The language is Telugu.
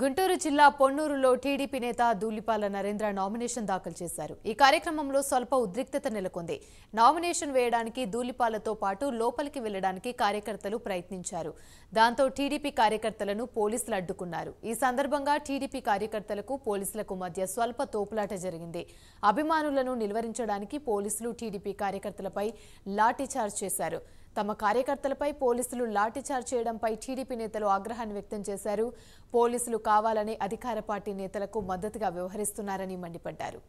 గుంటూరు జిల్లా పొన్నూరులో టీడీపీ నేత దూలిపాల నరేంద్ర నామినేషన్ దాఖలు చేశారు ఈ కార్యక్రమంలో స్వల్ప ఉద్రిక్తత నెలకొంది నామినేషన్ వేయడానికి దూలిపాలతో పాటు లోపలికి వెళ్లడానికి కార్యకర్తలు ప్రయత్నించారు దాంతో టీడీపీ కార్యకర్తలను పోలీసులు అడ్డుకున్నారు ఈ సందర్భంగా టీడీపీ కార్యకర్తలకు పోలీసులకు మధ్య స్వల్ప తోపులాట జరిగింది అభిమానులను నిలువరించడానికి పోలీసులు టీడీపీ కార్యకర్తలపై లాఠీచార్జ్ చేశారు తమ కార్యకర్తలపై పోలీసులు లాఠీచార్జ్ చేయడంపై టీడీపీ నేతలు ఆగ్రహాన్ని వ్యక్తం చేశారు పోలీసులు కావాలనే అధికార పార్టీ నేతలకు మద్దతుగా వ్యవహరిస్తున్నారని మండిపడ్డారు